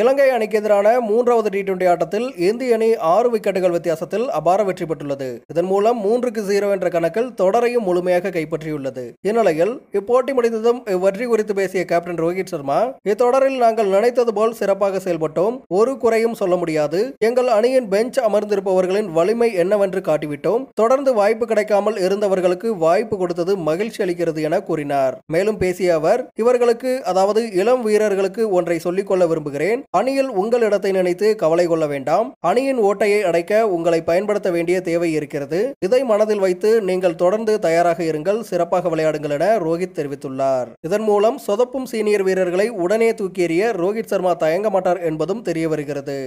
இலங்கை அணிக்கு எதிரான மூன்றாவது டி டுவெண்டி ஆட்டத்தில் இந்திய அணி ஆறு விக்கெட்டுகள் வித்தியாசத்தில் அபார வெற்றி பெற்றுள்ளது இதன் மூலம் மூன்றுக்கு ஜீரோ என்ற கணக்கில் தொடரையும் முழுமையாக கைப்பற்றியுள்ளது இந்நிலையில் இப்போட்டி முடிந்ததும் இவ்வற்றி குறித்து பேசிய கேப்டன் ரோஹித் சர்மா இத்தொடரில் நாங்கள் நினைத்தது போல் சிறப்பாக செயல்பட்டோம் ஒரு குறையும் சொல்ல முடியாது எங்கள் அணியின் பெஞ்ச் அமர்ந்திருப்பவர்களின் வலிமை என்னவென்று காட்டிவிட்டோம் தொடர்ந்து வாய்ப்பு கிடைக்காமல் இருந்தவர்களுக்கு வாய்ப்பு கொடுத்தது மகிழ்ச்சி அளிக்கிறது என கூறினார் மேலும் பேசிய அவர் இவர்களுக்கு அதாவது இளம் வீரர்களுக்கு ஒன்றை சொல்லிக்கொள்ள விரும்புகிறேன் அணியில் உங்கள் இடத்தை நினைத்து கவலை கொள்ள வேண்டாம் அணியின் ஓட்டையை அடைக்க உங்களை பயன்படுத்த வேண்டிய தேவை இருக்கிறது இதை மனதில் வைத்து நீங்கள் தொடர்ந்து தயாராக இருங்கள் சிறப்பாக விளையாடுங்கள் என ரோஹித் தெரிவித்துள்ளார் இதன் மூலம் சொதப்பும் சீனியர் வீரர்களை உடனே தூக்கி ரோஹித் சர்மா தயங்க மாட்டார் என்பதும் தெரிய வருகிறது